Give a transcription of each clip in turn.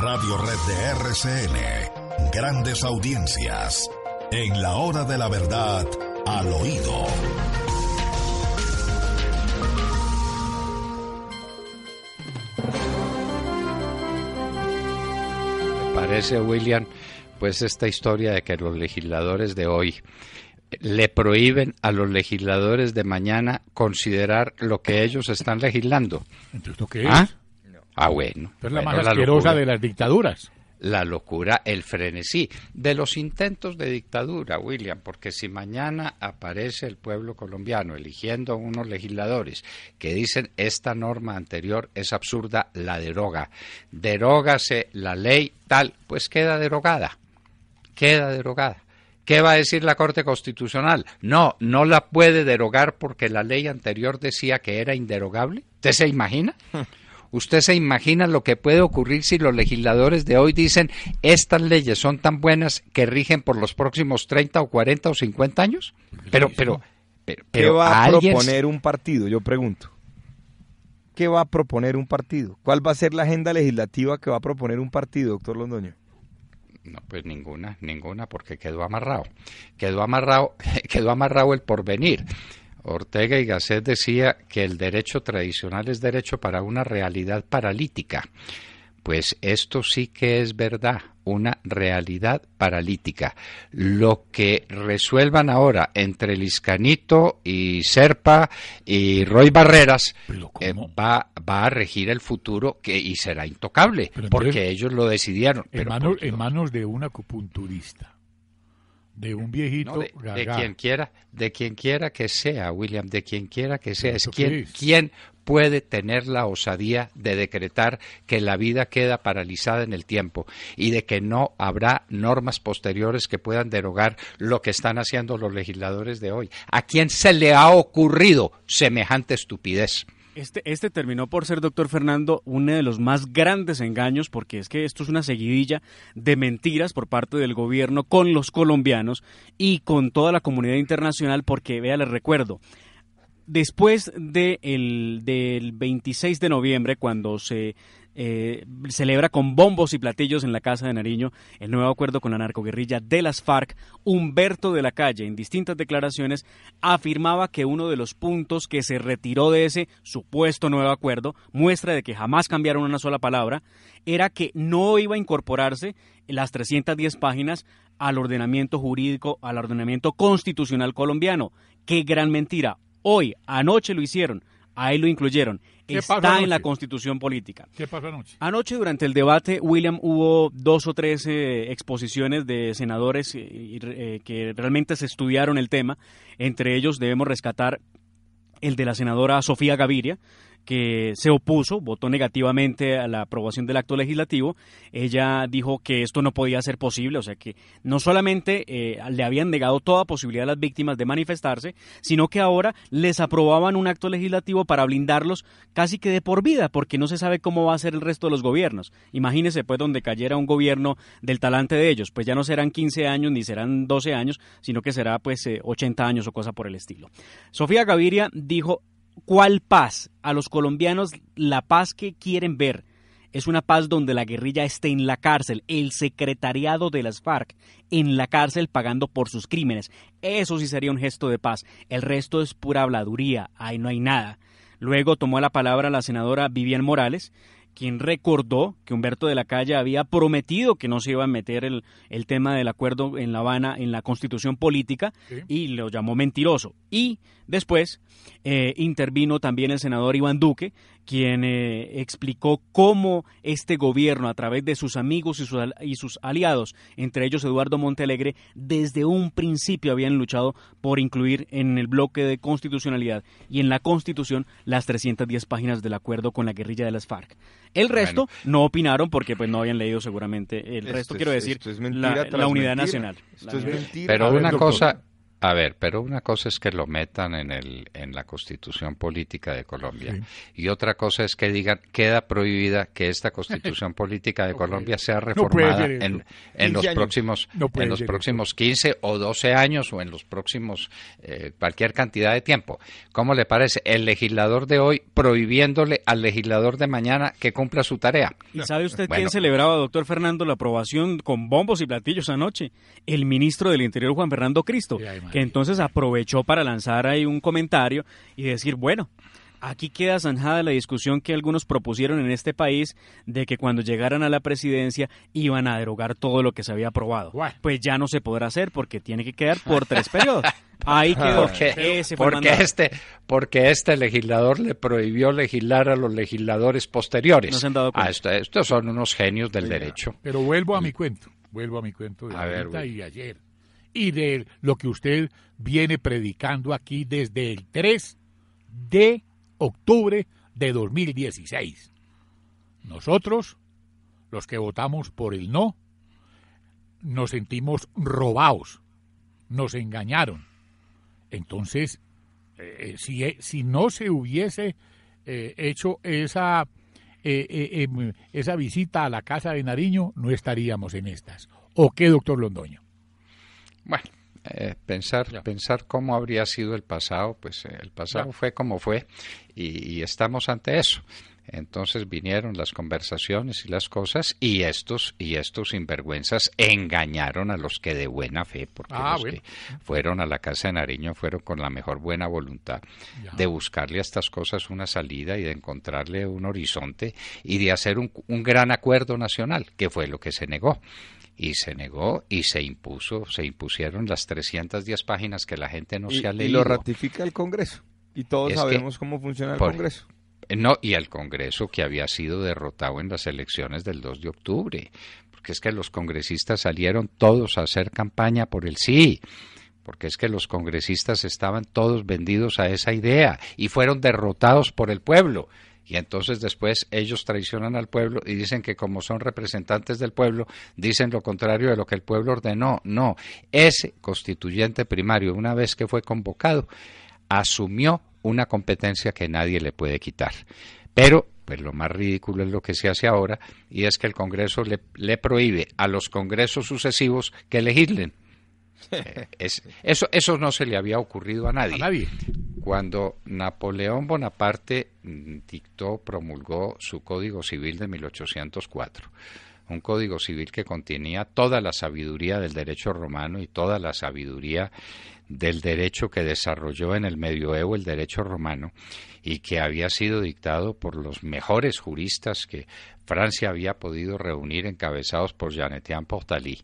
Radio Red de RCN. Grandes audiencias. En la hora de la verdad, al oído. Me parece, William, pues esta historia de que los legisladores de hoy le prohíben a los legisladores de mañana considerar lo que ellos están legislando. Entonces, ¿Ah? es? Ah, bueno. Es la más de las dictaduras. La locura, el frenesí de los intentos de dictadura, William, porque si mañana aparece el pueblo colombiano eligiendo unos legisladores que dicen esta norma anterior es absurda, la deroga. Derógase la ley tal, pues queda derogada. Queda derogada. ¿Qué va a decir la Corte Constitucional? No, no la puede derogar porque la ley anterior decía que era inderogable. ¿Usted se imagina? ¿Usted se imagina lo que puede ocurrir si los legisladores de hoy dicen estas leyes son tan buenas que rigen por los próximos 30 o 40 o 50 años? Pues pero, pero, pero, ¿qué va a proponer un partido? Yo pregunto. ¿Qué va a proponer un partido? ¿Cuál va a ser la agenda legislativa que va a proponer un partido, doctor Londoño? No, pues ninguna, ninguna, porque quedó amarrado. Quedó amarrado, quedó amarrado el porvenir. Ortega y Gasset decía que el derecho tradicional es derecho para una realidad paralítica. Pues esto sí que es verdad, una realidad paralítica. Lo que resuelvan ahora entre Liscanito y Serpa y Roy Barreras eh, va, va, a regir el futuro que, y será intocable, porque ellos lo decidieron. En, en manos de un acupunturista de un viejito de, quien quiera de quien quiera que sea William de quien quiera que sea es quien, quien puede tener la osadía de decretar que la vida queda paralizada en el tiempo y de que no habrá normas posteriores que puedan derogar lo que están haciendo los legisladores de hoy a quién se le ha ocurrido semejante estupidez este, este terminó por ser, doctor Fernando, uno de los más grandes engaños, porque es que esto es una seguidilla de mentiras por parte del gobierno con los colombianos y con toda la comunidad internacional, porque, vea, les recuerdo, después de el, del 26 de noviembre, cuando se eh, celebra con bombos y platillos en la Casa de Nariño el nuevo acuerdo con la narcoguerrilla de las FARC, Humberto de la Calle, en distintas declaraciones, afirmaba que uno de los puntos que se retiró de ese supuesto nuevo acuerdo, muestra de que jamás cambiaron una sola palabra, era que no iba a incorporarse las 310 páginas al ordenamiento jurídico, al ordenamiento constitucional colombiano. ¡Qué gran mentira! Hoy, anoche lo hicieron, ahí lo incluyeron. Está en la constitución política. ¿Qué pasó anoche? Anoche durante el debate, William, hubo dos o tres eh, exposiciones de senadores eh, eh, que realmente se estudiaron el tema. Entre ellos debemos rescatar el de la senadora Sofía Gaviria, que se opuso, votó negativamente a la aprobación del acto legislativo. Ella dijo que esto no podía ser posible, o sea que no solamente eh, le habían negado toda posibilidad a las víctimas de manifestarse, sino que ahora les aprobaban un acto legislativo para blindarlos casi que de por vida, porque no se sabe cómo va a ser el resto de los gobiernos. Imagínese pues donde cayera un gobierno del talante de ellos, pues ya no serán 15 años ni serán 12 años, sino que será pues 80 eh, años o cosa por el estilo. Sofía Gaviria dijo cuál paz a los colombianos, la paz que quieren ver. Es una paz donde la guerrilla esté en la cárcel, el secretariado de las FARC en la cárcel pagando por sus crímenes. Eso sí sería un gesto de paz. El resto es pura habladuría, ahí no hay nada. Luego tomó la palabra la senadora Vivian Morales, quien recordó que Humberto de la Calle había prometido que no se iba a meter el, tema del acuerdo en La Habana en la constitución política y lo llamó mentiroso. Y después eh, intervino también el senador Iván Duque, quien eh, explicó cómo este gobierno, a través de sus amigos y sus, y sus aliados, entre ellos Eduardo Montalegre, desde un principio habían luchado por incluir en el bloque de constitucionalidad y en la constitución las 310 páginas del acuerdo con la guerrilla de las FARC. El resto no opinaron porque pues no habían leído seguramente el resto, quiero decir, la, unidad nacional. Pero una cosa, a ver, pero una cosa es que lo metan en, el, en la constitución política de Colombia y otra cosa es que digan queda prohibida que esta constitución política de Colombia sea reformada en, los, próximos, en los próximos 15 o 12 años o en los próximos eh, cualquier cantidad de tiempo. ¿Cómo le parece? El legislador de hoy prohibiéndole al legislador de mañana que cumpla su tarea. ¿Y sabe usted quién celebraba, doctor Fernando, la aprobación con bombos y platillos anoche? El ministro del Interior, Juan Fernando Cristo que entonces aprovechó para lanzar ahí un comentario y decir, bueno, aquí queda zanjada la discusión que algunos propusieron en este país de que cuando llegaran a la presidencia iban a derogar todo lo que se había aprobado. Pues ya no se podrá hacer porque tiene que quedar por tres periodos. Ahí quedó. Porque, Ese porque este, porque este legislador le prohibió legislar a los legisladores posteriores. Ah, estos son unos genios del derecho. Pero vuelvo a mi cuento. Vuelvo a mi cuento de a y ayer y de lo que usted viene predicando aquí desde el 3 de octubre de 2016. Nosotros, los que votamos por el no, nos sentimos robados, nos engañaron. Entonces, eh, si, eh, si, no se hubiese eh, hecho esa, em, esa visita a la casa de Nariño, no estaríamos en estas. ¿O qué, doctor Londoño? Bueno, eh, pensar, pensar cómo habría sido el pasado, pues eh, el pasado fue como fue y, estamos ante eso. Entonces vinieron las conversaciones y las cosas y estos y estos sinvergüenzas engañaron a los que de buena fe, porque ah, los que fueron a la casa de Nariño fueron con la mejor buena voluntad de buscarle a estas cosas una salida y de encontrarle un horizonte y de hacer un gran acuerdo nacional, que fue lo que se negó y se negó y se impuso, se impusieron las 310 páginas que la gente no se ha leído. Y lo ratifica el Congreso. Y todos sabemos cómo funciona el Congreso. No, y el Congreso que había sido derrotado en las elecciones del 2 de octubre, porque es que los congresistas salieron todos a hacer campaña por el sí porque es que los congresistas estaban todos vendidos a esa idea y fueron derrotados por el pueblo. Y entonces después ellos traicionan al pueblo y dicen que como son representantes del pueblo, dicen lo contrario de lo que el pueblo ordenó. No, ese constituyente primario, una vez que fue convocado, asumió una competencia que nadie le puede quitar. Pero pues lo más ridículo es lo que se hace ahora y es que el Congreso le, prohíbe a los congresos sucesivos que legislen. Eh, eso, eso no se le había ocurrido a nadie. A nadie. Cuando Napoleón Bonaparte mm, dictó, promulgó su Código Civil de 1804, un código civil que contenía toda la sabiduría del derecho romano y toda la sabiduría del derecho que desarrolló en el medioevo el derecho romano y que había sido dictado por los mejores juristas que Francia había podido reunir encabezados por Jean-Étienne Portalí.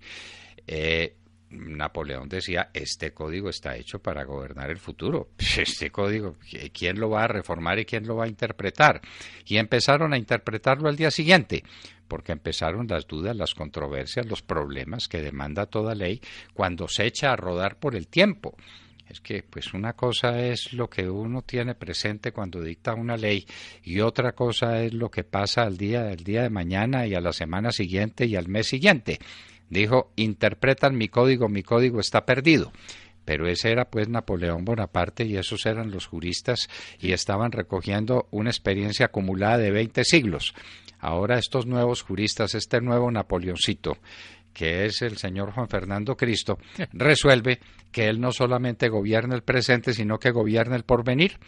Eh, Napoleón decía, este código está hecho para gobernar el futuro. Este código, ¿quién lo va a reformar y quién lo va a interpretar? Y empezaron a interpretarlo al día siguiente, porque empezaron las dudas, las controversias, los problemas que demanda toda ley cuando se echa a rodar por el tiempo. Es que, pues, una cosa es lo que uno tiene presente cuando dicta una ley y otra cosa es lo que pasa al día, al día de mañana y a la semana siguiente y al mes siguiente. Dijo, interpretan mi código, mi código está perdido. Pero ese era pues Napoleón Bonaparte y esos eran los juristas y estaban recogiendo una experiencia acumulada de veinte siglos. Ahora estos nuevos juristas, este nuevo Napoleoncito, que es el señor Juan Fernando Cristo, resuelve que él no solamente gobierna el presente, sino que gobierna el porvenir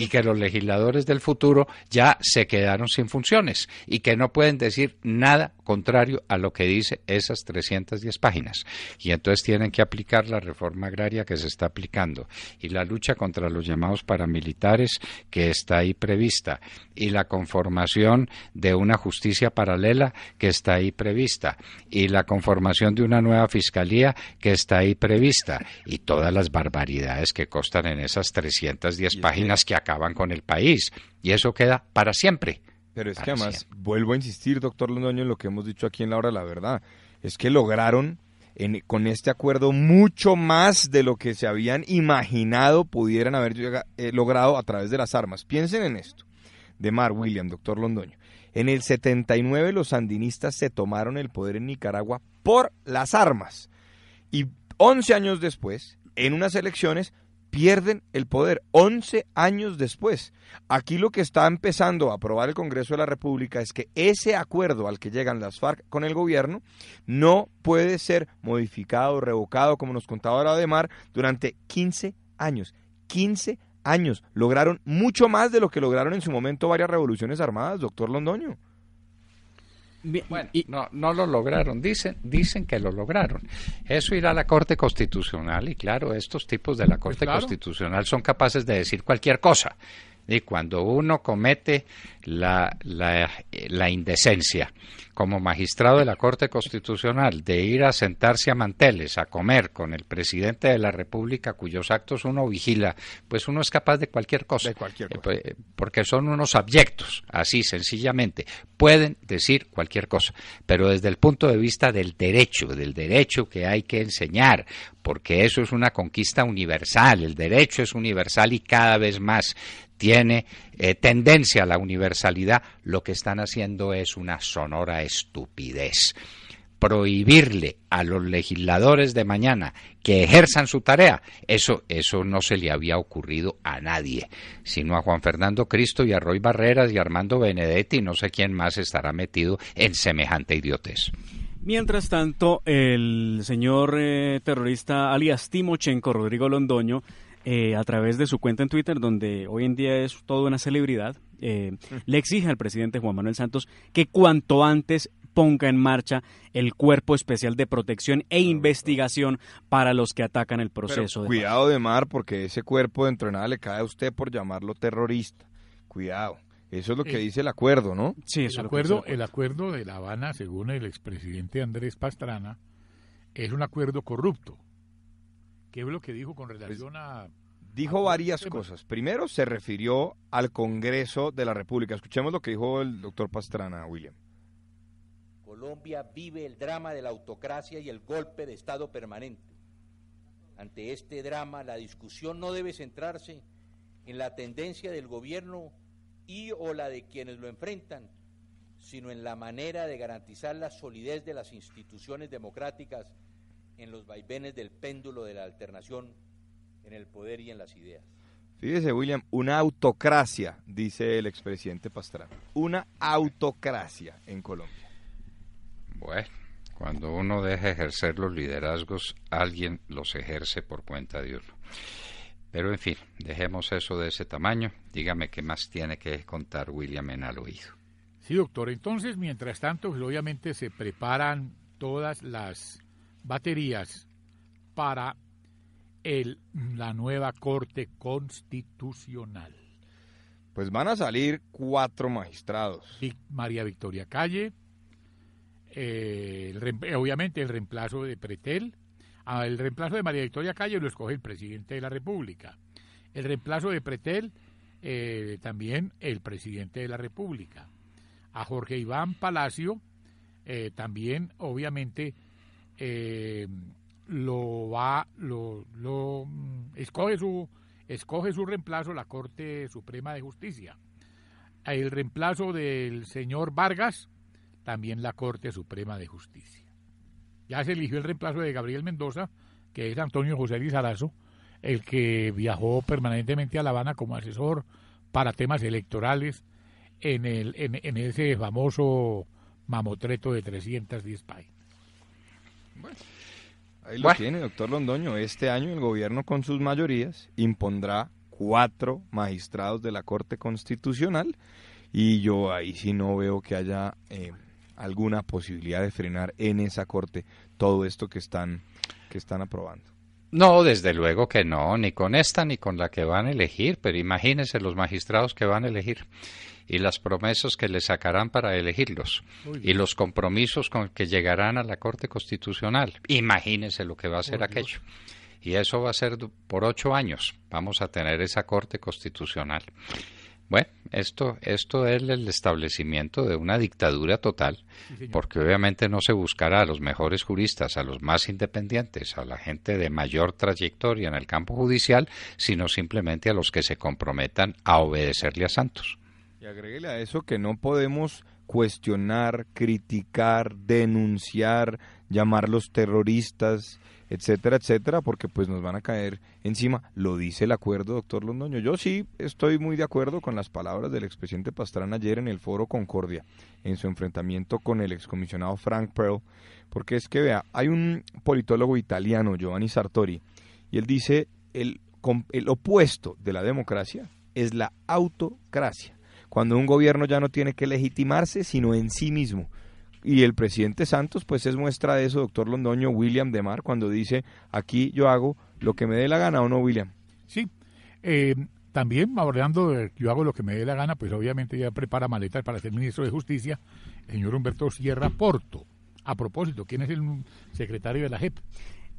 y que los legisladores del futuro ya se quedaron sin funciones y que no pueden decir nada contrario a lo que dice esas 310 páginas. Y entonces tienen que aplicar la reforma agraria que se está aplicando y la lucha contra los llamados paramilitares que está ahí prevista y la conformación de una justicia paralela que está ahí prevista y la conformación formación de una nueva fiscalía que está ahí prevista y todas las barbaridades que constan en esas 310 páginas que acaban con el país. Y eso queda para siempre. Pero es que además, vuelvo a insistir, doctor Londoño, en lo que hemos dicho aquí en la hora la verdad, es que lograron con este acuerdo mucho más de lo que se habían imaginado pudieran haber eh, logrado a través de las armas. Piensen en esto. De Mar William, doctor Londoño. En el 79 los sandinistas se tomaron el poder en Nicaragua por las armas y 11 años después, en unas elecciones, pierden el poder. 11 años después. Aquí lo que está empezando a aprobar el Congreso de la República es que ese acuerdo al que llegan las FARC con el gobierno no puede ser modificado, revocado, como nos contaba la de Mar, durante 15 años. 15 años años. Lograron mucho más de lo que lograron en su momento varias revoluciones armadas, doctor Londoño. bueno, no, no lo lograron, dicen, dicen que lo lograron. Eso irá a la Corte Constitucional y claro, estos tipos de la Corte pues Constitucional son capaces de decir cualquier cosa y cuando uno comete la, indecencia como magistrado de la Corte Constitucional de ir a sentarse a manteles a comer con el presidente de la República cuyos actos uno vigila, pues uno es capaz de cualquier cosa, de cualquier eh, cosa. Pues, porque son unos abyectos, así sencillamente, pueden decir cualquier cosa, pero desde el punto de vista del derecho, del derecho que hay que enseñar, porque eso es una conquista universal, el derecho es universal y cada vez más tiene eh, tendencia a la universalidad, lo que están haciendo es una sonora estupidez. Prohibirle a los legisladores de mañana que ejerzan su tarea, eso, eso no se le había ocurrido a nadie, sino a Juan Fernando Cristo y a Roy Barreras y Armando Benedetti, no sé quién más estará metido en semejante idiotez. Mientras tanto, el señor eh, terrorista alias Timochenko Rodrigo Londoño eh, a través de su cuenta en Twitter, donde hoy en día es toda una celebridad, eh, mm. le exige al presidente Juan Manuel Santos que cuanto antes ponga en marcha el cuerpo especial de protección e investigación para los que atacan el proceso. cuidado de mar, porque ese cuerpo de entrenada le cae a usted por llamarlo terrorista. Cuidado. Eso es lo que dice el acuerdo, ¿no? Sí, es el acuerdo. El acuerdo de La Habana, según el expresidente Andrés Pastrana, es un acuerdo corrupto. ¿Qué es lo que dijo con pues, relación a... Dijo varias este cosas. Primero, se refirió al Congreso de la República. Escuchemos lo que dijo el doctor Pastrana, William. Colombia vive el drama de la autocracia y el golpe de Estado permanente. Ante este drama, la discusión no debe centrarse en la tendencia del gobierno y o la de quienes lo enfrentan, sino en la manera de garantizar la solidez de las instituciones democráticas en los vaivenes del péndulo de la alternación en el poder y en las ideas. Fíjese, William, una autocracia, dice el expresidente Pastrana. Una autocracia en Colombia. Bueno, cuando uno deja ejercer los liderazgos, alguien los ejerce por cuenta de uno. Pero en fin, dejemos eso de ese tamaño. Dígame qué más tiene que contar William en al oído. Sí, doctor. Entonces, mientras tanto, pues, obviamente se preparan todas las baterías para el, la nueva Corte Constitucional. Pues van a salir cuatro magistrados. María Victoria Calle, eh, eh, obviamente el reemplazo de Pretel. Ah, el reemplazo de María Victoria Calle lo escoge el presidente de la República. El reemplazo de Pretel eh, también el presidente de la República. A Jorge Iván Palacio también obviamente eh, lo va, lo, lo, escoge su, escoge su reemplazo la Corte Suprema de Justicia. El reemplazo del señor Vargas, también la Corte Suprema de Justicia. Ya se eligió el reemplazo de Gabriel Mendoza, que es Antonio José Lizarazo, el que viajó permanentemente a La Habana como asesor para temas electorales en, el, en, ese famoso mamotreto de 310 países bueno. Ahí lo tiene, doctor Londoño. Este año el gobierno con sus mayorías impondrá cuatro magistrados de la Corte Constitucional y yo ahí sí no veo que haya eh, alguna posibilidad de frenar en esa Corte todo esto que están, que están aprobando. No, desde luego que no, ni con esta ni con la que van a elegir, pero imagínense los magistrados que van a elegir y las promesas que le sacarán para elegirlos y los compromisos con que llegarán a la Corte Constitucional. Imagínense lo que va a ser aquello. Y eso va a ser por ocho años. Vamos a tener esa Corte Constitucional. Bueno, esto, esto es el establecimiento de una dictadura total, porque obviamente no se buscará a los mejores juristas, a los más independientes, a la gente de mayor trayectoria en el campo judicial, sino simplemente a los que se comprometan a obedecerle a Santos. Y agréguele a eso que no podemos cuestionar, criticar, denunciar, llamarlos terroristas, etcétera, etcétera, porque pues nos van a caer encima. Lo dice el acuerdo, doctor Londoño. Yo sí estoy muy de acuerdo con las palabras del expresidente Pastrana ayer en el foro Concordia, en su enfrentamiento con el excomisionado Frank Pearl, porque es que, vea, hay un politólogo italiano, Giovanni Sartori, y él dice, el, el opuesto de la democracia es la autocracia cuando un gobierno ya no tiene que legitimarse, sino en sí mismo. Y el presidente Santos, pues es muestra de eso, doctor Londoño William de Mar, cuando dice, aquí yo hago lo que me dé la gana o no, William. Sí. Eh, también abordando, yo hago lo que me dé la gana, pues obviamente ya prepara maletas para ser ministro de Justicia, el señor Humberto Sierra Porto. A propósito, ¿quién es el secretario de la JEP?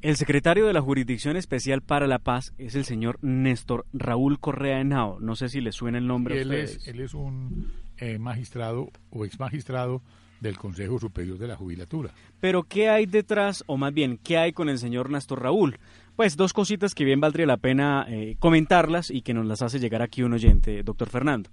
El secretario de la Jurisdicción Especial para la Paz es el señor Néstor Raúl Correa Henao. No sé si le suena el nombre. a él, es, él es un eh, magistrado o ex magistrado del Consejo Superior de la Jubilatura. Pero ¿qué hay detrás, o más bien, qué hay con el señor Néstor Raúl? pues dos cositas que bien valdría la pena eh, comentarlas y que nos las hace llegar aquí un oyente, doctor Fernando.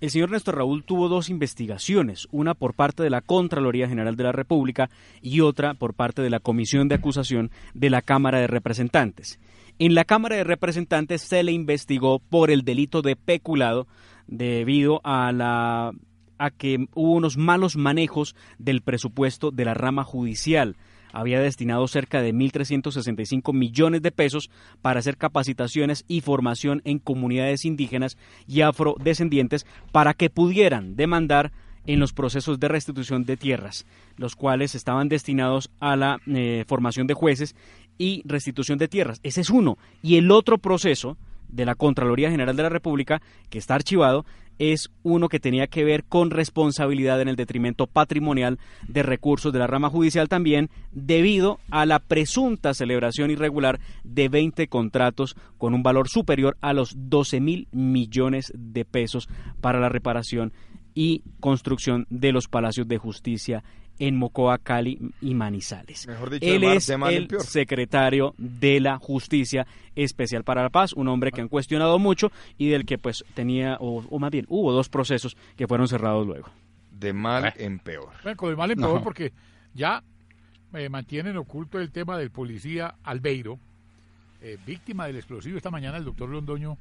El señor Néstor Raúl tuvo dos investigaciones, una por parte de la Contraloría General de la República y otra por parte de la Comisión de Acusación de la Cámara de Representantes. En la Cámara de Representantes se le investigó por el delito de peculado debido a la a que hubo unos malos manejos del presupuesto de la rama judicial había destinado cerca de 1.365 millones de pesos para hacer capacitaciones y formación en comunidades indígenas y afrodescendientes para que pudieran demandar en los procesos de restitución de tierras, los cuales estaban destinados a la eh, formación de jueces y restitución de tierras. Ese es uno. Y el otro proceso de la Contraloría General de la República, que está archivado, es uno que tenía que ver con responsabilidad en el detrimento patrimonial de recursos de la rama judicial también debido a la presunta celebración irregular de 20 contratos con un valor superior a los 12 mil millones de pesos para la reparación y construcción de los palacios de justicia en Mocoa, Cali y Manizales. Mejor dicho, Él es el secretario de la Justicia Especial para la Paz, un hombre que han cuestionado mucho y del que pues tenía, o, más bien, hubo dos procesos que fueron cerrados luego. De mal eh. en peor. Bueno, de mal en peor porque ya me eh, mantienen oculto el tema del policía Albeiro, eh, víctima del explosivo. Esta mañana el doctor Londoño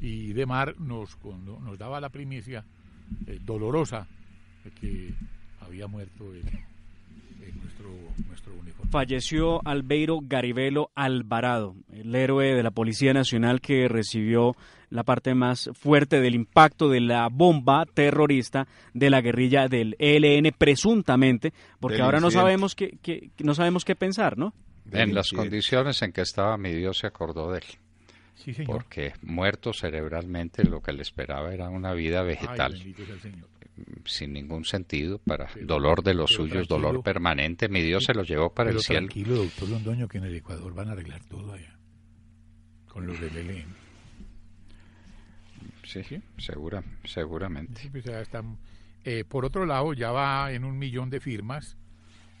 y Demar nos, nos daba la primicia dolorosa de que había muerto nuestro, Falleció Albeiro Garibelo Alvarado, el héroe de la Policía Nacional que recibió la parte más fuerte del impacto de la bomba terrorista de la guerrilla del ELN, presuntamente, porque ahora no sabemos qué, no sabemos qué pensar, ¿no? en las condiciones en que estaba mi Dios se acordó de él. Sí, porque muerto cerebralmente lo que le esperaba era una vida vegetal sin ningún sentido, para dolor de los suyos, dolor permanente. Mi Dios se los llevó para el cielo. Tranquilo, doctor Londoño, que en el Ecuador van a arreglar todo allá, con los del ELN. Sí, ¿Sí? Segura, seguramente. Pues eh, por otro lado, ya va en un millón de firmas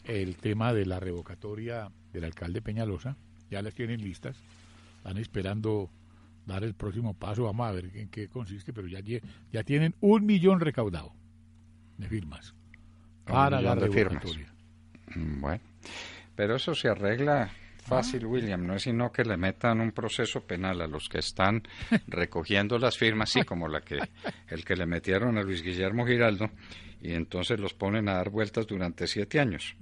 el tema de la revocatoria del alcalde Peñalosa. Ya las tienen listas. Están esperando dar el próximo paso. Vamos a ver en qué consiste, pero ya, ya tienen un millón recaudado de firmas para la mm, Bueno, pero eso se arregla fácil, ah. William, no es sino que le metan un proceso penal a los que están recogiendo las firmas, así como la que el que le metieron a Luis Guillermo Giraldo, y entonces los ponen a dar vueltas durante siete años.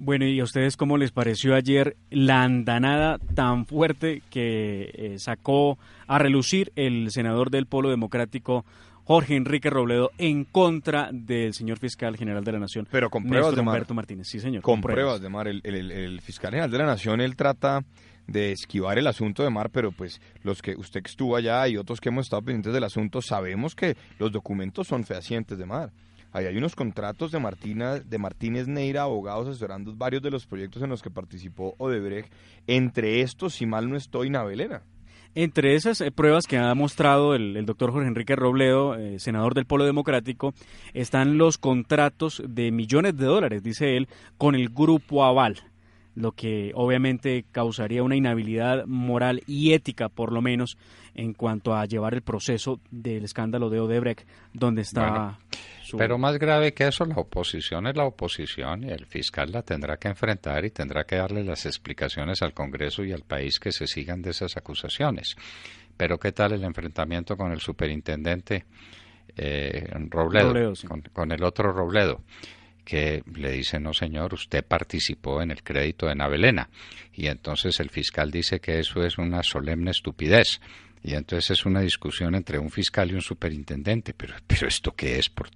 Bueno, ¿y a ustedes cómo les pareció ayer la andanada tan fuerte que eh, sacó a relucir el senador del Polo Democrático Jorge Enrique Robledo en contra del señor fiscal general de la Nación. Pero con pruebas de mar. Martínez, sí, señor. Con, pruebas. de mar. El, fiscal general de la Nación, él trata de esquivar el asunto de mar, pero pues los que usted estuvo allá y otros que hemos estado pendientes del asunto sabemos que los documentos son fehacientes de mar. Ahí hay unos contratos de, Martina, de Martínez Neira, abogados asesorando varios de los proyectos en los que participó Odebrecht, entre estos, si mal no estoy, Navelera. Entre esas eh, pruebas que ha mostrado el, doctor Jorge Enrique Robledo, eh, senador del Polo Democrático, están los contratos de millones de dólares, dice él, con el Grupo Aval lo que obviamente causaría una inhabilidad moral y ética, por lo menos, en cuanto a llevar el proceso del escándalo de Odebrecht, donde está... Pero más grave que eso, la oposición es la oposición y el fiscal la tendrá que enfrentar y tendrá que darle las explicaciones al Congreso y al país que se sigan de esas acusaciones. Pero ¿qué tal el enfrentamiento con el superintendente eh, Robledo, con el otro Robledo? que le dice, no señor, usted participó en el crédito de Navelena. Y entonces el fiscal dice que eso es una solemne estupidez. Y entonces es una discusión entre un fiscal y un superintendente. Pero, pero ¿esto qué es? Por,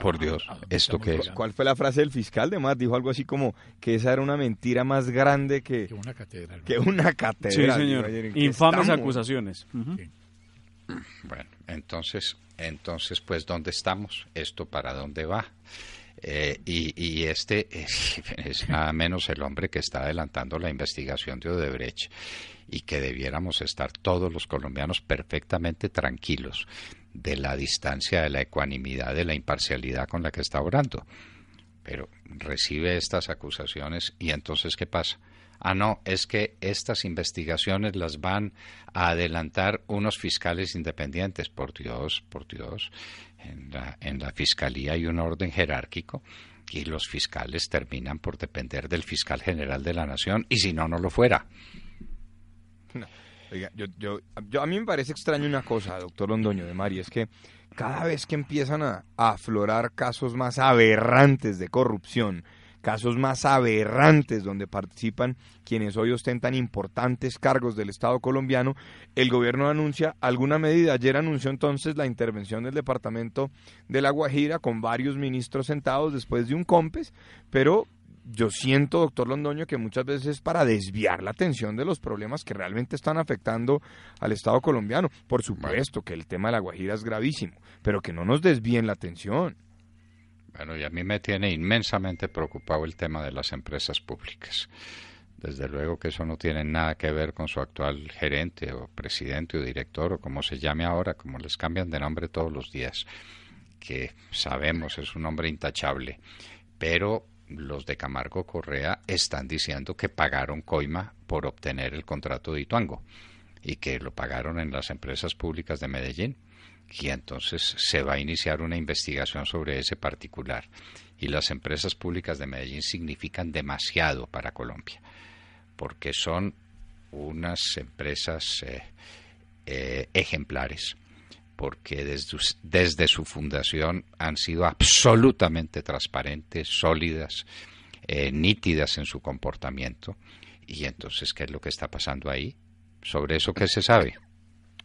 por ah, Dios, ah, ¿esto qué es? ¿Cuál fue la frase del fiscal? Además, dijo algo así como que esa era una mentira más grande que, que una catedral. Que una catedral. Sí, señor. Infames acusaciones. Bueno, entonces, entonces, pues, ¿dónde estamos? ¿Esto para dónde va? Eh, y, este es, es, nada menos el hombre que está adelantando la investigación de Odebrecht y que debiéramos estar todos los colombianos perfectamente tranquilos de la distancia, de la ecuanimidad, de la imparcialidad con la que está orando. Pero recibe estas acusaciones y entonces ¿qué pasa? ah, no, es que estas investigaciones las van a adelantar unos fiscales independientes. Por Dios, por Dios, en la, fiscalía hay un orden jerárquico y los fiscales terminan por depender del fiscal general de la nación y si no, no lo fuera. Oiga, a mí me parece extraño una cosa, doctor Londoño de Mari, es que cada vez que empiezan a aflorar casos más aberrantes de corrupción, casos más aberrantes donde participan quienes hoy ostentan importantes cargos del Estado colombiano, el gobierno anuncia alguna medida. Ayer anunció entonces la intervención del departamento de La Guajira con varios ministros sentados después de un COMPES, pero yo siento, doctor Londoño, que muchas veces es para desviar la atención de los problemas que realmente están afectando al Estado colombiano. Por supuesto que el tema de la Guajira es gravísimo, pero que no nos desvíen la atención. Bueno, y a mí me tiene inmensamente preocupado el tema de las empresas públicas. Desde luego que eso no tiene nada que ver con su actual gerente o presidente o director o como se llame ahora, como les cambian de nombre todos los días, que sabemos es un hombre intachable. Pero los de Camargo Correa están diciendo que pagaron coima por obtener el contrato de Ituango y que lo pagaron en las empresas públicas de Medellín y entonces se va a iniciar una investigación sobre ese particular. Y las empresas públicas de Medellín significan demasiado para Colombia, porque son unas empresas eh, eh, ejemplares, porque desde, su fundación han sido absolutamente transparentes, sólidas, eh, nítidas en su comportamiento. Y entonces, ¿qué es lo que está pasando ahí? ¿Sobre eso qué se sabe?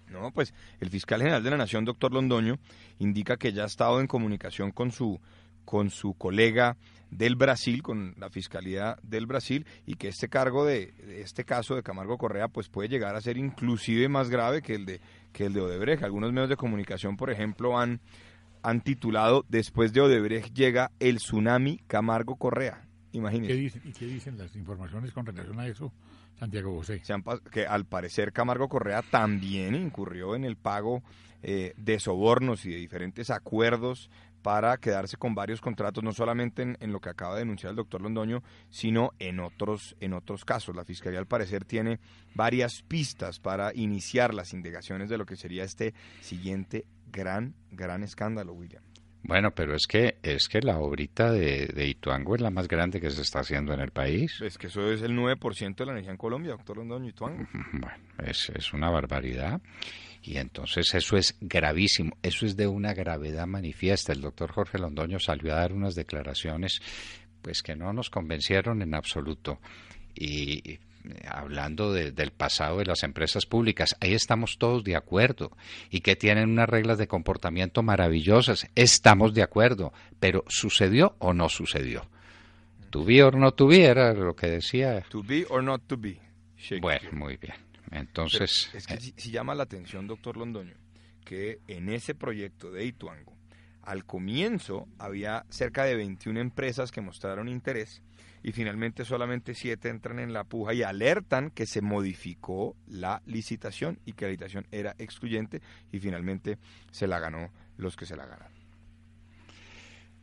No, pues el fiscal general de la Nación, doctor Londoño, indica que ya ha estado en comunicación con su, con su colega del Brasil, con la Fiscalía del Brasil, y que este cargo de, este caso de Camargo Correa, pues puede llegar a ser inclusive más grave que el de, que el de Odebrecht. Algunos medios de comunicación, por ejemplo, han, han titulado Después de Odebrecht llega el tsunami Camargo Correa. ¿Y qué dicen las informaciones con relación a eso? Santiago José. que al parecer Camargo Correa también incurrió en el pago eh, de sobornos y de diferentes acuerdos para quedarse con varios contratos, no solamente en, lo que acaba de denunciar el doctor Londoño, sino en otros, en otros casos. La Fiscalía al parecer tiene varias pistas para iniciar las indagaciones de lo que sería este siguiente gran, gran escándalo, William. Bueno, pero es que es que la obrita de, de, Ituango es la más grande que se está haciendo en el país. Es que eso es el 9% de la energía en Colombia, doctor Londoño Ituango. Bueno, es, es una barbaridad. Y entonces eso es gravísimo, eso es de una gravedad manifiesta. El doctor Jorge Londoño salió a dar unas declaraciones pues que no nos convencieron en absoluto. Y hablando del pasado de las empresas públicas. Ahí estamos todos de acuerdo y que tienen unas reglas de comportamiento maravillosas. Estamos de acuerdo, pero ¿sucedió o no sucedió? To be or not to be era lo que decía. To be or not to be. Bueno, muy bien. Entonces. es que eh, si, llama la atención, doctor Londoño, que en ese proyecto de Ituango, al comienzo había cerca de 21 empresas que mostraron interés y finalmente solamente siete entran en la puja y alertan que se modificó la licitación y que la licitación era excluyente y finalmente se la ganó los que se la ganan.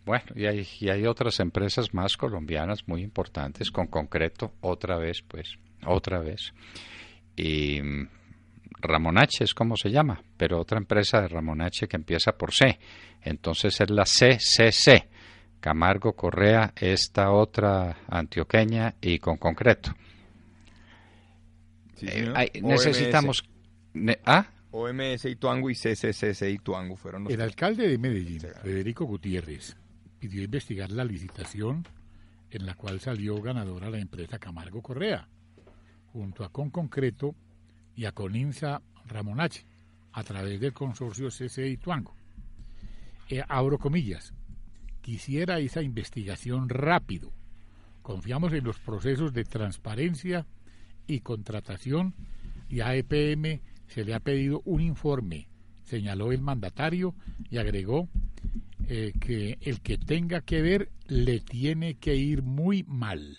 Bueno, y hay, otras empresas más colombianas muy importantes con concreto, otra vez, pues, otra vez. Y Ramonache es como se llama, pero otra empresa de Ramonache que empieza por C. Entonces es la CCC Camargo Correa, esta otra antioqueña y con concreto. Eh, necesitamos... ¿Ah? OMS Ituango y CCCC Ituango fueron los... El alcalde de Medellín, Federico Gutiérrez, pidió investigar la licitación en la cual salió ganadora la empresa Camargo Correa, junto a Conconcreto Concreto y a Coninza Ramonache, a través del consorcio CC Ituango. Eh, abro comillas, quisiera esa investigación rápido. Confiamos en los procesos de transparencia y contratación y a EPM se le ha pedido un informe, señaló el mandatario y agregó eh, que el que tenga que ver le tiene que ir muy mal.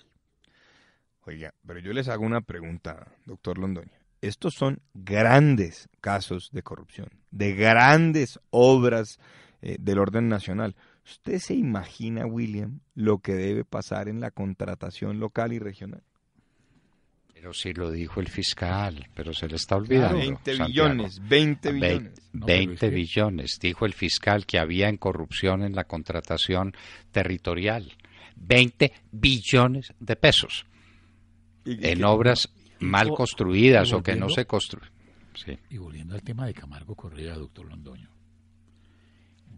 Oiga, pero yo les hago una pregunta, doctor Londoño. Estos son grandes casos de corrupción, de grandes obras eh, del orden nacional. ¿Usted se imagina, William, lo que debe pasar en la contratación local y regional? Pero si lo dijo el fiscal, pero se le está olvidando. 20 billones, 20 billones. 20 billones, dijo el fiscal que había en corrupción en la contratación territorial. 20 billones de pesos en obras mal construidas o que no se construyen. Y volviendo al tema de Camargo Correa, doctor Londoño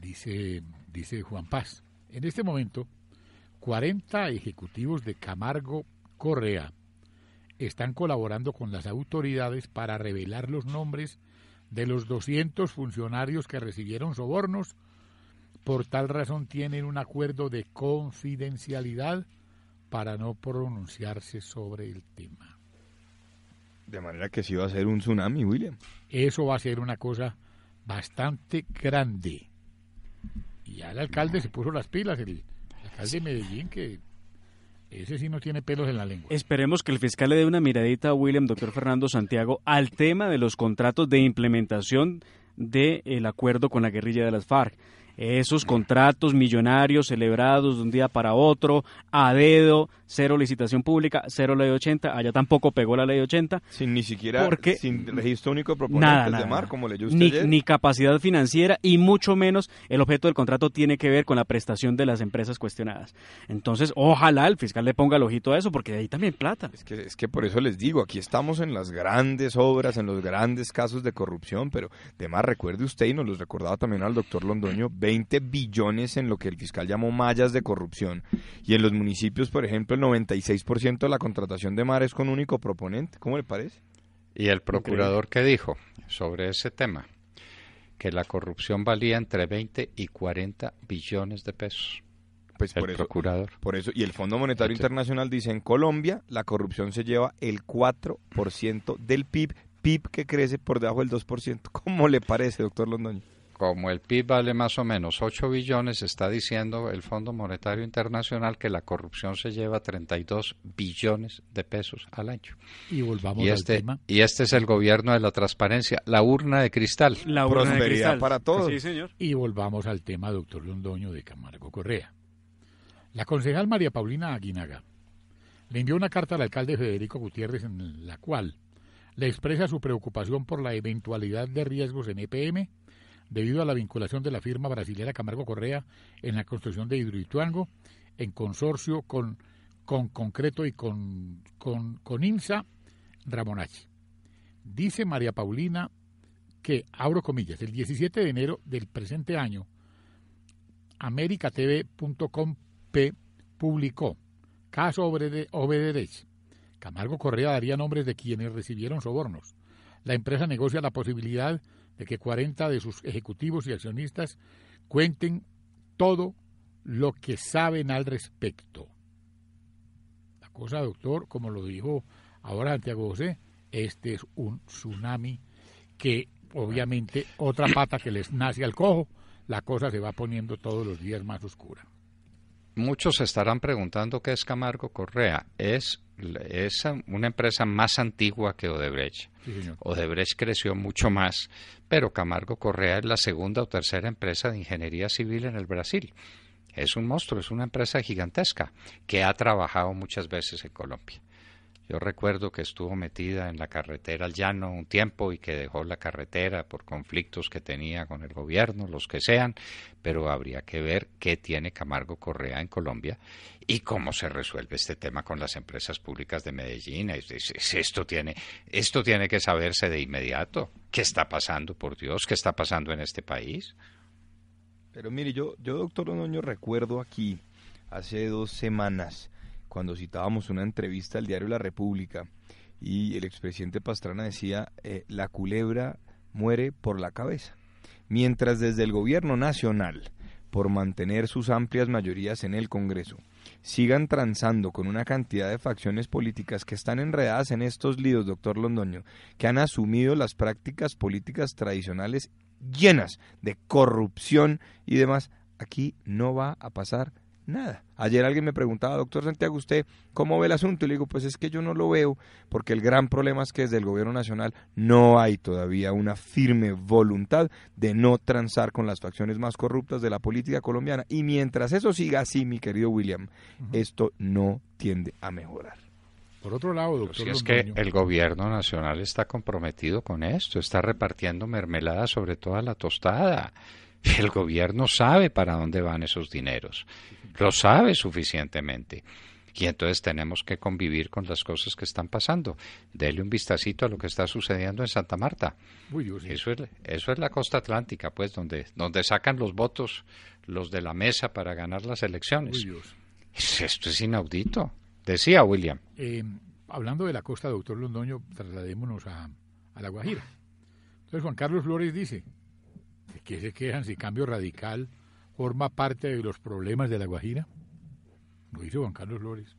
dice, dice Juan Paz. En este momento, 40 ejecutivos de Camargo Correa están colaborando con las autoridades para revelar los nombres de los 200 funcionarios que recibieron sobornos. Por tal razón tienen un acuerdo de confidencialidad para no pronunciarse sobre el tema. De manera que sí va a ser un tsunami, William. Eso va a ser una cosa bastante grande. Y ya el alcalde se puso las pilas, el, alcalde de Medellín, que ese sí no tiene pelos en la lengua. Esperemos que el fiscal le dé una miradita a William, doctor Fernando Santiago, al tema de los contratos de implementación del acuerdo con la guerrilla de las FARC esos contratos millonarios celebrados de un día para otro, a dedo, cero licitación pública, cero ley 80, allá tampoco pegó la ley 80. Sin ni siquiera, porque, sin registro único de proponentes de mar, como leyó usted ni, capacidad financiera y mucho menos el objeto del contrato tiene que ver con la prestación de las empresas cuestionadas. Entonces, ojalá el fiscal le ponga el ojito a eso, porque de ahí también plata. Es que, es que por eso les digo, aquí estamos en las grandes obras, en los grandes casos de corrupción, pero además recuerde usted, y nos los recordaba también al doctor Londoño, 20 billones en lo que el fiscal llamó mallas de corrupción. Y en los municipios, por ejemplo, el 96% de la contratación de mar es con único proponente. ¿Cómo le parece? ¿Y el procurador que dijo sobre ese tema? Que la corrupción valía entre 20 y 40 billones de pesos. Pues el por procurador. Por eso, y el Fondo Monetario Internacional dice, en Colombia la corrupción se lleva el 4% del PIB, PIB que crece por debajo del 2%. ¿Cómo le parece, doctor Londoño? como el PIB vale más o menos 8 billones, está diciendo el Fondo Monetario Internacional que la corrupción se lleva 32 billones de pesos al año. Y volvamos al este, tema. Y este es el gobierno de la transparencia, la urna de cristal. La urna de cristal. para todos. Sí, señor. Y volvamos al tema, doctor Londoño de Camargo Correa. La concejal María Paulina Aguinaga le envió una carta al alcalde Federico Gutiérrez en la cual le expresa su preocupación por la eventualidad de riesgos en EPM debido a la vinculación de la firma brasileña Camargo Correa en la construcción de Hidroituango en consorcio con, con Concreto y con, con, INSA Ramonachi. Dice María Paulina que, abro comillas, el 17 de enero del presente año, p publicó Caso Obederech. Camargo Correa daría nombres de quienes recibieron sobornos. La empresa negocia la posibilidad de que 40 de sus ejecutivos y accionistas cuenten todo lo que saben al respecto. La cosa, doctor, como lo dijo ahora Santiago José, este es un tsunami que obviamente otra pata que les nace al cojo, la cosa se va poniendo todos los días más oscura muchos estarán preguntando qué es Camargo Correa. Es, es una empresa más antigua que Odebrecht. Odebrecht creció mucho más, pero Camargo Correa es la segunda o tercera empresa de ingeniería civil en el Brasil. Es un monstruo, es una empresa gigantesca que ha trabajado muchas veces en Colombia. Yo recuerdo que estuvo metida en la carretera al llano un tiempo y que dejó la carretera por conflictos que tenía con el gobierno, los que sean, pero habría que ver qué tiene Camargo Correa en Colombia y cómo se resuelve este tema con las empresas públicas de Medellín. Esto tiene, esto tiene que saberse de inmediato. ¿Qué está pasando, por Dios? ¿Qué está pasando en este país? Pero mire, yo, yo doctor Onoño, recuerdo aquí hace dos semanas cuando citábamos una entrevista al diario La República y el expresidente Pastrana decía, eh, la culebra muere por la cabeza. Mientras desde el gobierno nacional, por mantener sus amplias mayorías en el Congreso, sigan transando con una cantidad de facciones políticas que están enredadas en estos líos, doctor Londoño, que han asumido las prácticas políticas tradicionales llenas de corrupción y demás, aquí no va a pasar Nada. Ayer alguien me preguntaba, doctor Santiago, ¿usted cómo ve el asunto? Y le digo, pues es que yo no lo veo, porque el gran problema es que desde el gobierno nacional no hay todavía una firme voluntad de no transar con las facciones más corruptas de la política colombiana. Y mientras eso siga así, mi querido William, esto no tiende a mejorar. Por otro lado, doctor. es que el gobierno nacional está comprometido con esto, está repartiendo mermelada sobre toda la tostada. El gobierno sabe para dónde van esos dineros, lo sabe suficientemente. Y entonces tenemos que convivir con las cosas que están pasando. Dele un vistacito a lo que está sucediendo en Santa Marta. eso, es, eso es la costa atlántica, pues, donde, donde sacan los votos los de la mesa para ganar las elecciones. Esto es inaudito. Decía William. Eh, hablando de la costa, doctor Londoño, trasladémonos a La Guajira. Entonces Juan Carlos Flores dice, ¿De qué se quejan si cambio radical forma parte de los problemas de La Guajira? Lo hizo Juan Carlos Flores.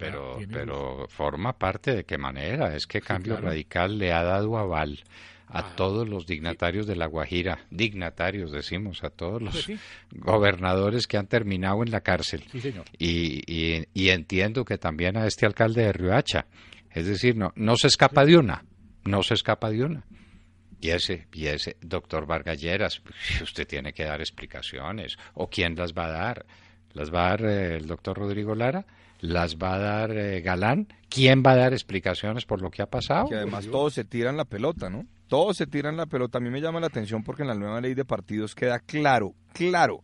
pero, pero forma parte de qué manera. Es que Cambio Radical le ha dado aval a ah. todos los dignatarios de La Guajira, dignatarios decimos, a todos los gobernadores que han terminado en la cárcel. Señor. Y, y, entiendo que también a este alcalde de Riohacha. Es decir, no, no se escapa de una, no se escapa de una. Y ese, y ese, doctor Vargalleras, usted tiene que dar explicaciones. ¿O quién las va a dar? ¿Las va a dar eh, el doctor Rodrigo Lara? ¿Las va a dar eh, Galán? ¿Quién va a dar explicaciones por lo que ha pasado? Que además todos se tiran la pelota, ¿no? Todos se tiran la pelota. A mí me llama la atención porque en la nueva ley de partidos queda claro, claro,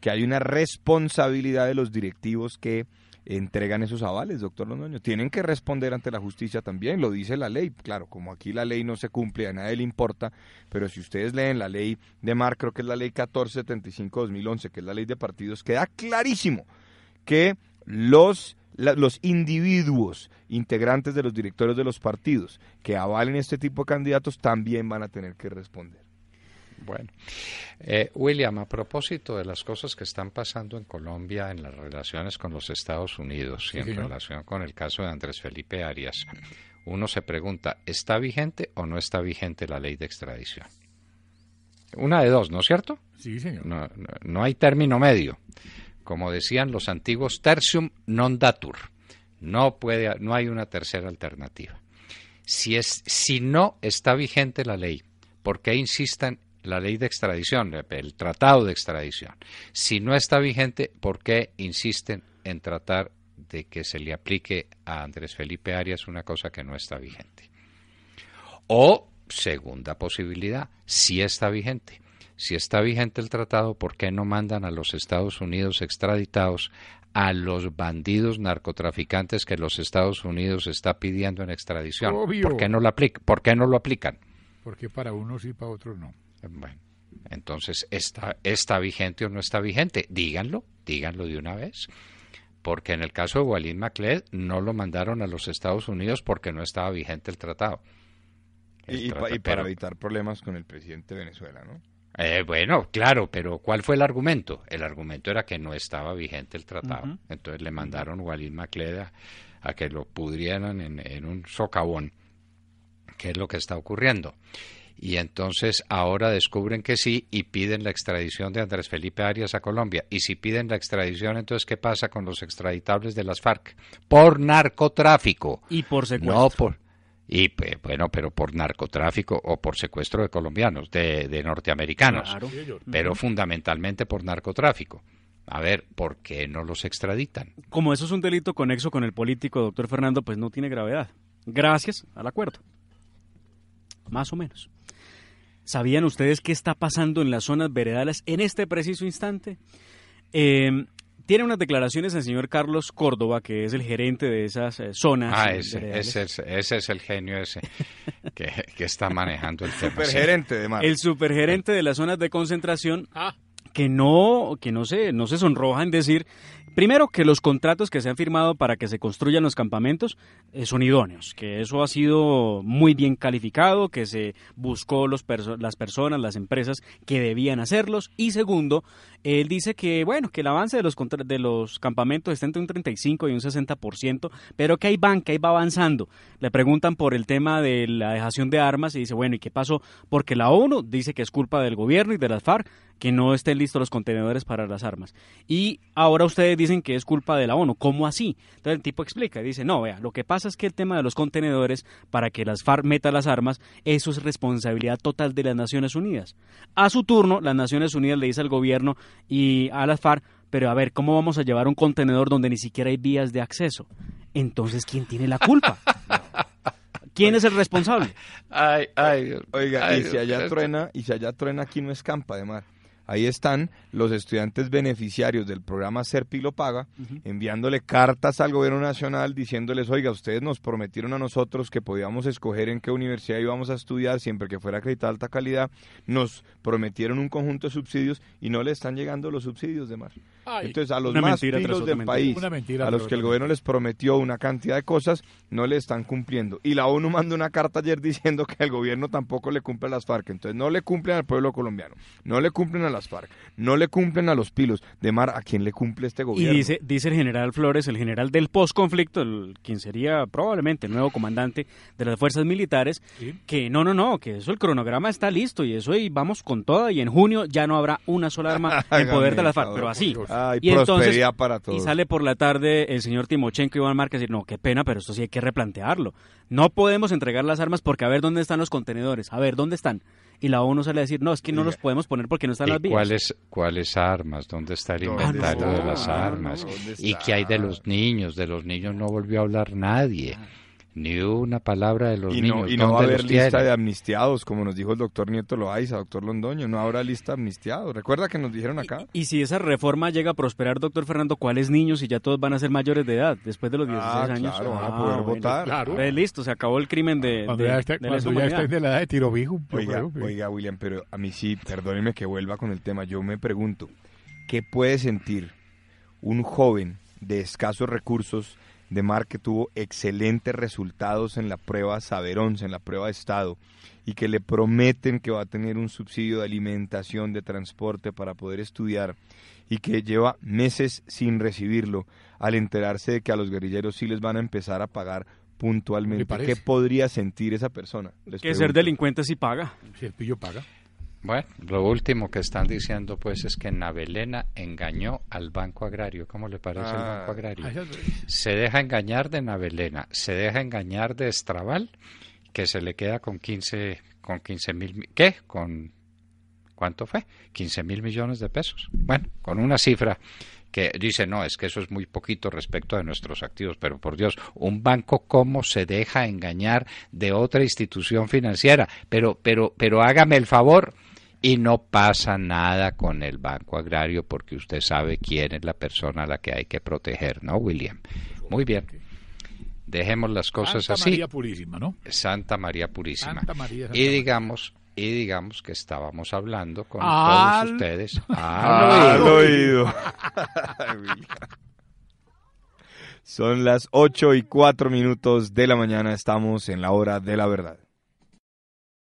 que hay una responsabilidad de los directivos que entregan esos avales, doctor Londoño. Tienen que responder ante la justicia también, lo dice la ley. Claro, como aquí la ley no se cumple, a nadie le importa, pero si ustedes leen la ley de Mar, creo que es la ley 1475-2011, que es la ley de partidos, queda clarísimo que los, los individuos integrantes de los directores de los partidos que avalen este tipo de candidatos también van a tener que responder. Bueno, eh, William, a propósito de las cosas que están pasando en Colombia en las relaciones con los Estados Unidos y en relación con el caso de Andrés Felipe Arias, uno se pregunta, ¿está vigente o no está vigente la ley de extradición? Una de dos, ¿no es cierto? Sí, señor. No, hay término medio. Como decían los antiguos, tertium non datur. No, puede, no hay una tercera alternativa. Si, es, si no está vigente la ley, ¿por qué insisten la ley de extradición, el tratado de extradición. Si no está vigente, ¿por qué insisten en tratar de que se le aplique a Andrés Felipe Arias una cosa que no está vigente? O, segunda posibilidad, si está vigente. Si está vigente el tratado, ¿por qué no mandan a los Estados Unidos extraditados a los bandidos narcotraficantes que los Estados Unidos está pidiendo en extradición? ¿Por qué no, ¿Por qué no lo aplican? Porque para unos y para otros no. Bueno, entonces, ¿está, vigente o no está vigente? Díganlo, díganlo de una vez. Porque en el caso de Walid Macled no lo mandaron a los Estados Unidos porque no estaba vigente el tratado. y, para evitar problemas con el presidente de Venezuela, ¿no? Eh, bueno, claro, pero ¿cuál fue el argumento? El argumento era que no estaba vigente el tratado. Entonces le mandaron Walid Macled a, que lo pudrieran en, en un socavón. ¿Qué es lo que está ocurriendo? y entonces ahora descubren que sí y piden la extradición de Andrés Felipe Arias a Colombia. Y si piden la extradición, entonces ¿qué pasa con los extraditables de las FARC? Por narcotráfico. Y por secuestro. No por bueno, pero por narcotráfico o por secuestro de colombianos, de, de norteamericanos, claro. pero fundamentalmente por narcotráfico. A ver, ¿por qué no los extraditan? Como eso es un delito conexo con el político, doctor Fernando, pues no tiene gravedad. Gracias al acuerdo. Más o menos. ¿Sabían ustedes qué está pasando en las zonas veredales en este preciso instante? Em, tiene unas declaraciones el señor Carlos Córdoba, que es el gerente de esas eh, zonas. Ah, ese, ese, ese es el genio ese que, está manejando el tema. Supergerente de El supergerente de las zonas de concentración. Ah. Que no, que no se, no se sonroja en decir Primero, que los contratos que se han firmado para que se construyan los campamentos eh, son idóneos, que eso ha sido muy bien calificado, que se buscó los las personas, las empresas que debían hacerlos. Y segundo, él dice que, bueno, que el avance de los, de los campamentos está entre un 35 y un 60%, pero que ahí van, que ahí va avanzando. Le preguntan por el tema de la dejación de armas y dice, bueno, ¿y qué pasó? Porque la ONU dice que es culpa del gobierno y de las FARC que no estén listos los contenedores para las armas. Y ahora ustedes dicen que es culpa de la ONU. ¿Cómo así? Entonces el tipo explica, y dice, no, vea, lo que pasa es que el tema de los contenedores para que las FARC meta las armas, eso es responsabilidad total de las Naciones Unidas. A su turno, las Naciones Unidas le dice al gobierno, y a las far pero a ver, ¿cómo vamos a llevar un contenedor donde ni siquiera hay vías de acceso? Entonces, ¿quién tiene la culpa? ¿Quién es el responsable? Ay, ay, oiga, y si allá truena, y si allá truena aquí no escampa de mar. Ahí están los estudiantes beneficiarios del programa Serpilo lo paga, enviándole cartas al gobierno nacional diciéndoles, oiga, ustedes nos prometieron a nosotros que podíamos escoger en qué universidad íbamos a estudiar siempre que fuera acreditada alta calidad, nos prometieron un conjunto de subsidios y no le están llegando los subsidios de más. Entonces, a los más pilos del país, a los que el gobierno les prometió una cantidad de cosas, no le están cumpliendo. Y la ONU mandó una carta ayer diciendo que el gobierno tampoco le cumple a las FARC. Entonces, no le cumplen al pueblo colombiano, no le cumplen a las no le cumplen a los pilos. De mar, ¿a quien le cumple este gobierno? Y dice, dice el general Flores, el general del posconflicto, quien sería probablemente el nuevo comandante de las fuerzas militares, que no, no, no, que eso el cronograma está listo y eso y vamos con toda y en junio ya no habrá una sola arma en poder de las FARC, pero así. y sale por la tarde el señor Timochenko y Iván Márquez y no, qué pena, pero esto sí hay que replantearlo. No podemos entregar las armas porque a ver dónde están los contenedores, a ver dónde están y la ONU sale a decir, no, es que no los podemos poner porque no están las vías. ¿Cuáles, cuáles armas? ¿Dónde está el inventario de las armas? ¿Y qué hay de los niños? De los niños no volvió a hablar nadie ni una palabra de los niños. y no va a haber lista de amnistiados, como nos dijo el doctor Nieto Loaiza, doctor Londoño, no habrá lista de amnistiados. Recuerda que nos dijeron acá. Y, si esa reforma llega a prosperar, doctor Fernando, ¿cuáles niños y ya todos van a ser mayores de edad después de los 16 ah, años? Claro, a ah, poder votar. Claro. listo, se acabó el crimen de. Cuando de, de la edad de tiro oiga, William, pero a mí sí, perdónenme que vuelva con el tema. Yo me pregunto, ¿qué puede sentir un joven de escasos recursos? de mar que tuvo excelentes resultados en la prueba Saber en la prueba de Estado, y que le prometen que va a tener un subsidio de alimentación, de transporte para poder estudiar, y que lleva meses sin recibirlo, al enterarse de que a los guerrilleros sí les van a empezar a pagar puntualmente. ¿Qué podría sentir esa persona? que ser delincuente si paga. Si el pillo paga. Bueno, lo último que están diciendo pues es que Navelena engañó al Banco Agrario. ¿Cómo le parece Banco ah, Agrario? Se deja engañar de Navelena, se deja engañar de Estrabal, que se le queda con 15, con 15 mil, ¿qué? Con, ¿cuánto fue? 15 mil millones de pesos. Bueno, con una cifra que dice, no, es que eso es muy poquito respecto de nuestros activos, pero por Dios, un banco cómo se deja engañar de otra institución financiera, pero, pero, pero hágame el favor, y no pasa nada con el Banco Agrario porque usted sabe quién es la persona a la que hay que proteger, ¿no, William? Muy bien. Dejemos las cosas así. Santa María Purísima, ¿no? Santa María Purísima. Santa María, y digamos y digamos que estábamos hablando con todos ustedes al, oído. Son las ocho y cuatro minutos de la mañana, estamos en la hora de la verdad.